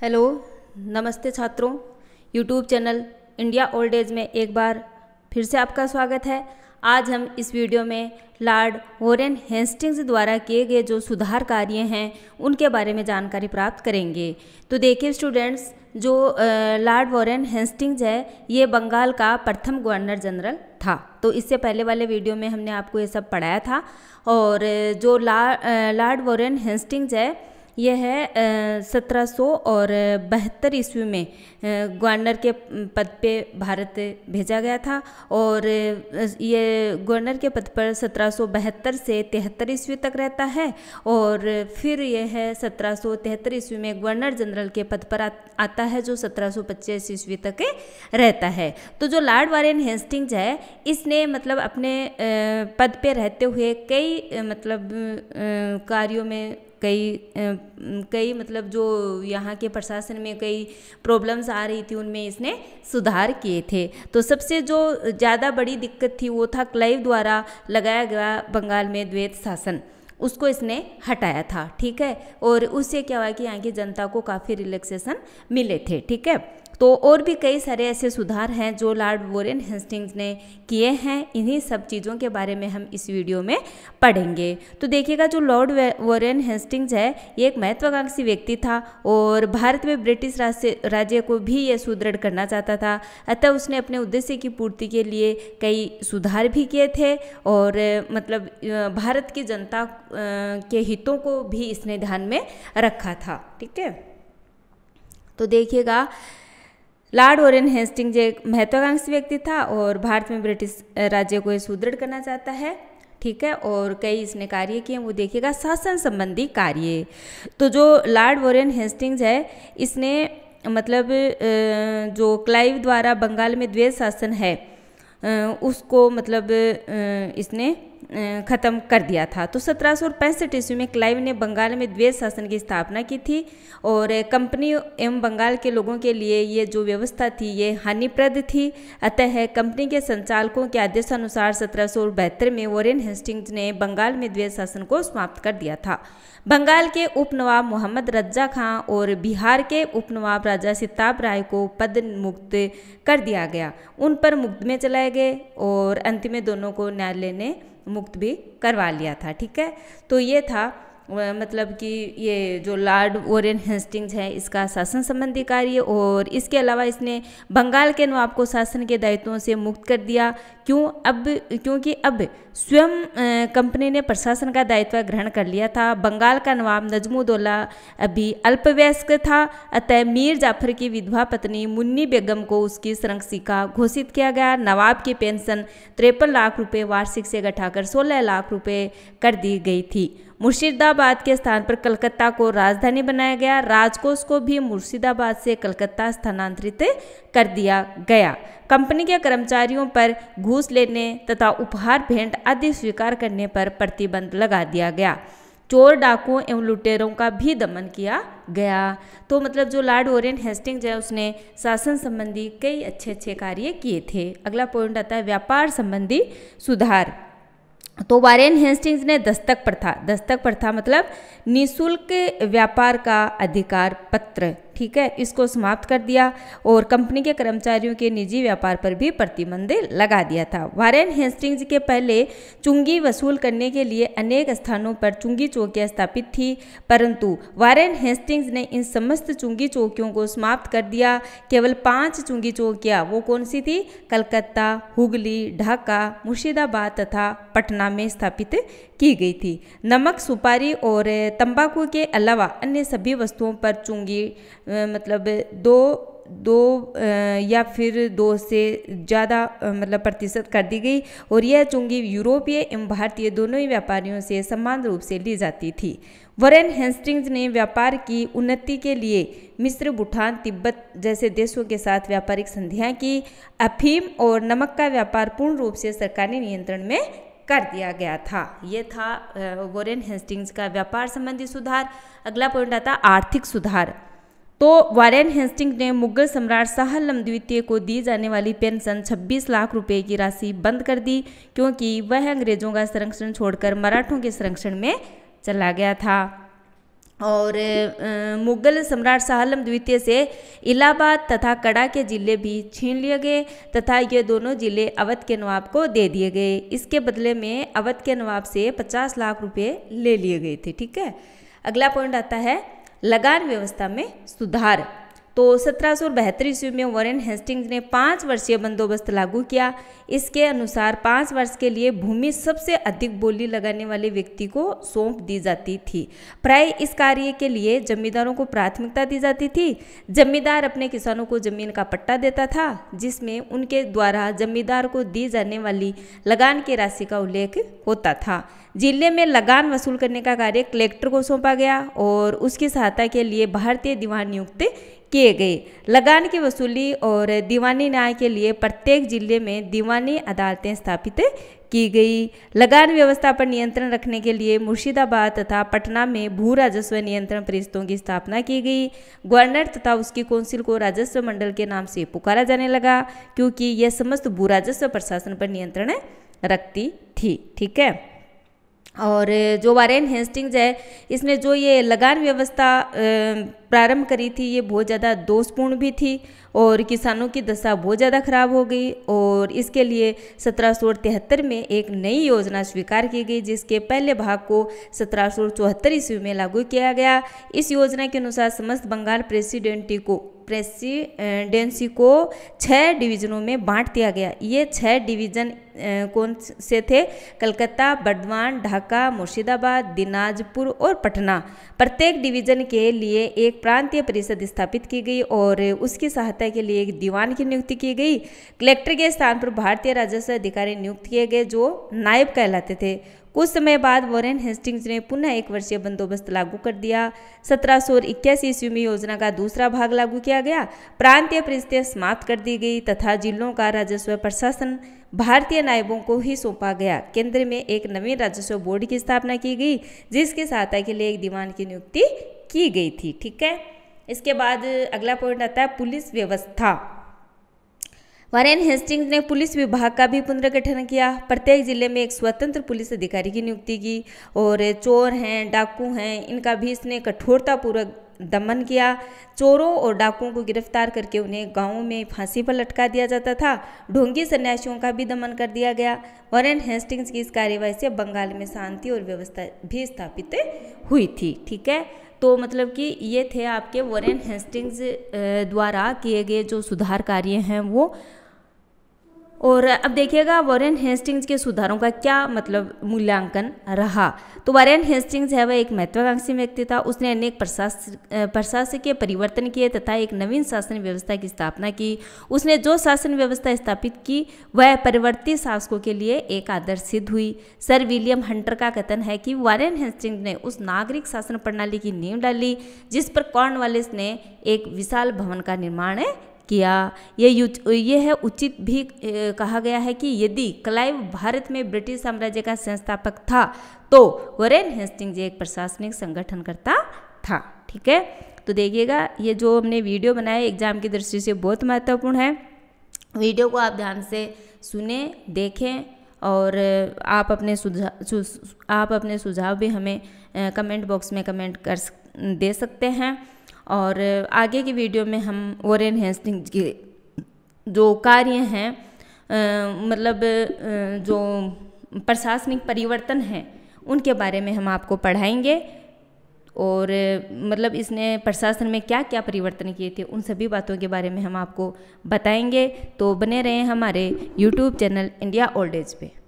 hello नमस्ते छात्रों YouTube channel India old age में एक बार फिर से आपका स्वागत है आज हम इस वीडियो में लॉर्ड वॉरेन हेस्टिंग्स द्वारा किए गए जो सुधार कार्य हैं उनके बारे में जानकारी प्राप्त करेंगे तो देखिए स्टूडेंट्स जो लॉर्ड वॉरेन हेस्टिंग्स है ये बंगाल का प्रथम गवर्नर जनरल था तो इससे पहले वाले वीडियो में हमने आपको ये सब पढ़ाया था और जो लॉर्ड वॉरेन हेस्टिंग्स है यह सत्रह सौ और बहत्तर ईस्वी में गवर्नर के पद पे भारत भेजा गया था और ये गवर्नर के पद पर सत्रह सौ बहत्तर से तिहत्तर ईस्वी तक रहता है और फिर यह सत्रह सौ तिहत्तर ईस्वी में गवर्नर जनरल के पद पर आता है जो सत्रह सौ पच्चीस ईस्वी तक रहता है तो जो लॉर्ड वारेन हेस्टिंग्स है इसने मतलब अपने पद पे रहते हुए कई मतलब कार्यों में कई कई मतलब जो यहाँ के प्रशासन में कई प्रॉब्लम्स आ रही थी उनमें इसने सुधार किए थे तो सबसे जो ज़्यादा बड़ी दिक्कत थी वो था क्लाइव द्वारा लगाया गया बंगाल में द्वैत शासन उसको इसने हटाया था ठीक है और उससे क्या हुआ कि यहाँ की जनता को काफ़ी रिलैक्सेशन मिले थे ठीक है तो और भी कई सारे ऐसे सुधार हैं जो लॉर्ड वॉरेन हेस्टिंग्स ने किए हैं इन्हीं सब चीज़ों के बारे में हम इस वीडियो में पढ़ेंगे तो देखिएगा जो लॉर्ड वॉरेन हेस्टिंग्स है ये एक महत्वाकांक्षी व्यक्ति था और भारत में ब्रिटिश राज्य को भी ये सुदृढ़ करना चाहता था अतः उसने अपने उद्देश्य की पूर्ति के लिए कई सुधार भी किए थे और मतलब भारत की जनता के हितों को भी इसने ध्यान में रखा था ठीक है तो देखिएगा लॉर्ड हेस्टिंग हेस्टिंग्स एक महत्वाकांक्षी व्यक्ति था और भारत में ब्रिटिश राज्य को सुदृढ़ करना चाहता है ठीक है और कई इसने कार्य किए वो देखिएगा शासन संबंधी कार्य तो जो लॉर्ड वॉरेन हेस्टिंग्स है इसने मतलब जो क्लाइव द्वारा बंगाल में द्वेष शासन है उसको मतलब इसने ख़त्म कर दिया था तो सत्रह सौ पैंसठ ईस्वी में क्लाइव ने बंगाल में द्वेष शासन की स्थापना की थी और कंपनी एवं बंगाल के लोगों के लिए ये जो व्यवस्था थी ये हानिप्रद थी अतः कंपनी के संचालकों के आदेशानुसार सत्रह सौ बहत्तर में वॉरेन हेस्टिंग्स ने बंगाल में द्वेष शासन को समाप्त कर दिया था बंगाल के उपनवाब मोहम्मद रज्जा खां और बिहार के उपनवाब राजा सिताब राय को पद मुक्त कर दिया गया उन पर मुकदमे चलाए गए और अंत में दोनों को न्यायालय ने मुक्त भी करवा लिया था ठीक है तो ये था मतलब कि ये जो लॉर्ड वॉरेन हेस्टिंग्स है इसका शासन संबंधी कार्य और इसके अलावा इसने बंगाल के नवाब को शासन के दायित्वों से मुक्त कर दिया क्यों अब क्योंकि अब स्वयं कंपनी ने प्रशासन का दायित्व ग्रहण कर लिया था बंगाल का नवाब नजमुद्दौला अभी अल्पवयस्क था अतः मीर जाफर की विधवा पत्नी मुन्नी बेगम को उसकी संरक्षिका घोषित किया गया नवाब की पेंशन तिरपन लाख रुपये वार्षिक से घटाकर सोलह लाख रुपये कर दी गई थी मुर्शिदाबाद के स्थान पर कलकत्ता को राजधानी बनाया गया राजकोष को भी मुर्शिदाबाद से कलकत्ता स्थानांतरित कर दिया गया कंपनी के कर्मचारियों पर घूस लेने तथा उपहार भेंट आदि स्वीकार करने पर प्रतिबंध लगा दिया गया चोर डाकुओं एवं लुटेरों का भी दमन किया गया तो मतलब जो लॉर्ड ओरियन हेस्टिंग्स है उसने शासन संबंधी कई अच्छे अच्छे कार्य किए थे अगला पॉइंट आता है व्यापार संबंधी सुधार तो वारेन हेस्टिंग्स ने दस्तक प्रथा दस्तक प्रथा मतलब निशुल्क व्यापार का अधिकार पत्र ठीक है इसको समाप्त कर दिया और कंपनी के कर्मचारियों के निजी व्यापार पर भी प्रतिबंध लगा दिया था वारेन हेस्टिंग्स के पहले चुंगी वसूल करने के लिए अनेक स्थानों पर चुंगी चौकियाँ स्थापित थी परंतु वारेन हेस्टिंग्स ने इन समस्त चुंगी चौकियों को समाप्त कर दिया केवल पांच चुंगी चौकियाँ वो कौन सी थी कलकत्ता हुगली ढाका मुर्शिदाबाद तथा पटना में स्थापित की गई थी नमक सुपारी और तंबाकू के अलावा अन्य सभी वस्तुओं पर चुंगी मतलब दो दो या फिर दो से ज़्यादा मतलब प्रतिशत कर दी गई और यह चुंगी यूरोपीय एवं भारतीय दोनों ही व्यापारियों से समान रूप से ली जाती थी वरेन हेस्टिंग्स ने व्यापार की उन्नति के लिए मिस्र भूटान तिब्बत जैसे देशों के साथ व्यापारिक संधियाँ की अफीम और नमक का व्यापार पूर्ण रूप से सरकारी नियंत्रण में कर दिया गया था यह था वॉरेन हेस्टिंग्स का व्यापार संबंधी सुधार अगला पॉइंट आता आर्थिक सुधार तो वारेन हेस्टिंग ने मुगल सम्राट सहलम द्वितीय को दी जाने वाली पेंशन 26 लाख रुपए की राशि बंद कर दी क्योंकि वह अंग्रेजों का संरक्षण छोड़कर मराठों के संरक्षण में चला गया था और मुगल सम्राट सहलम द्वितीय से इलाहाबाद तथा कड़ा के ज़िले भी छीन लिए गए तथा ये दोनों ज़िले अवध के नवाब को दे दिए गए इसके बदले में अवध के नवाब से 50 लाख रुपए ले लिए गए थे ठीक है अगला पॉइंट आता है लगान व्यवस्था में सुधार तो सत्रह सौ बहत्तर ईस्वी में वॉरेन हेस्टिंग्स ने पाँच वर्षीय बंदोबस्त लागू किया इसके अनुसार पाँच वर्ष के लिए भूमि सबसे अधिक बोली लगाने वाले व्यक्ति को सौंप दी जाती थी प्राय इस कार्य के लिए जमींदारों को प्राथमिकता दी जाती थी जमींदार अपने किसानों को जमीन का पट्टा देता था जिसमें उनके द्वारा जमींदार को दी जाने वाली लगान की राशि का उल्लेख होता था जिले में लगान वसूल करने का कार्य कलेक्टर को सौंपा गया और उसकी सहायता के लिए भारतीय दीवान नियुक्त किए गए लगान की वसूली और दीवानी न्याय के लिए प्रत्येक जिले में दीवानी अदालतें स्थापित की गई लगान व्यवस्था पर नियंत्रण रखने के लिए मुर्शिदाबाद तथा पटना में भू राजस्व नियंत्रण परिषदों की स्थापना की गई गवर्नर तथा उसकी कौंसिल को राजस्व मंडल के नाम से पुकारा जाने लगा क्योंकि यह समस्त भू राजस्व प्रशासन पर नियंत्रण रखती थी ठीक है और जो वारेन हेस्टिंग्स है इसने जो ये लगान व्यवस्था प्रारंभ करी थी ये बहुत ज़्यादा दोषपूर्ण भी थी और किसानों की दशा बहुत ज़्यादा खराब हो गई और इसके लिए सत्रह में एक नई योजना स्वीकार की गई जिसके पहले भाग को सत्रह ईस्वी में लागू किया गया इस योजना के अनुसार समस्त बंगाल प्रेसिडेंटी को प्रेसिडेंसी को छः डिवीजनों में बांट दिया गया ये छः डिवीजन कौन से थे कलकत्ता बर्दवान ढाका मुर्शिदाबाद दिनाजपुर और पटना प्रत्येक डिवीजन के लिए एक प्रांतीय परिषद स्थापित की गई और उसकी सहायता के लिए एक दीवान की नियुक्ति की गई कलेक्टर के स्थान पर भारतीय राजस्व अधिकारी नियुक्त किए गए जो नायब कहलाते थे कुछ समय बाद वॉरेन हेस्टिंग्स ने पुनः एक वर्षीय बंदोबस्त लागू कर दिया सत्रह सौ इक्यासी ईस्वी में योजना का दूसरा भाग लागू किया गया प्रांतीय परिस्थितियाँ समाप्त कर दी गई तथा जिलों का राजस्व प्रशासन भारतीय नायबों को ही सौंपा गया केंद्र में एक नवीन राजस्व बोर्ड की स्थापना की गई जिसके सहायता के लिए एक दीवान की नियुक्ति की गई थी ठीक है इसके बाद अगला पॉइंट आता है पुलिस व्यवस्था वारेन हेस्टिंग्स ने पुलिस विभाग का भी पुनर्गठन किया प्रत्येक जिले में एक स्वतंत्र पुलिस अधिकारी की नियुक्ति की और चोर हैं डाकू हैं इनका भी इसने कठोरतापूर्वक दमन किया चोरों और डाकुओं को गिरफ्तार करके उन्हें गांवों में फांसी पर लटका दिया जाता था ढोंगी सन्यासियों का भी दमन कर दिया गया वॉरेन हेस्टिंग्स की इस कार्यवाही से बंगाल में शांति और व्यवस्था भी स्थापित हुई थी ठीक है तो मतलब कि ये थे आपके वॉरेन हेस्टिंग्स द्वारा किए गए जो सुधार कार्य हैं वो और अब देखिएगा वॉरेन हेस्टिंग्स के सुधारों का क्या मतलब मूल्यांकन रहा तो वॉरेन हेस्टिंग्स है वह एक महत्वाकांक्षी व्यक्ति था उसने अनेक प्रशासकीय परिवर्तन किए तथा एक नवीन शासन व्यवस्था की स्थापना की उसने जो शासन व्यवस्था स्थापित की वह परिवर्तित शासकों के लिए एक आदर्श सिद्ध हुई सर विलियम हंटर का कथन है कि वॉरेन हेस्टिंग्स ने उस नागरिक शासन प्रणाली की नींव डाली जिस पर कॉर्न ने एक विशाल भवन का निर्माण किया ये ये है उचित भी कहा गया है कि यदि क्लाइव भारत में ब्रिटिश साम्राज्य का संस्थापक था तो वरेन हेस्टिंग जी एक प्रशासनिक संगठनकर्ता था ठीक है तो देखिएगा ये जो हमने वीडियो बनाया एग्जाम की दृष्टि से बहुत महत्वपूर्ण है वीडियो को आप ध्यान से सुने देखें और आप अपने सुझाव आप अपने सुझाव भी हमें कमेंट बॉक्स में कमेंट कर दे सकते हैं और आगे की वीडियो में हम और एनहेंसिंग के जो कार्य हैं मतलब जो प्रशासनिक परिवर्तन हैं उनके बारे में हम आपको पढ़ाएंगे और मतलब इसने प्रशासन में क्या क्या परिवर्तन किए थे उन सभी बातों के बारे में हम आपको बताएंगे तो बने रहें हमारे YouTube channel India old age पे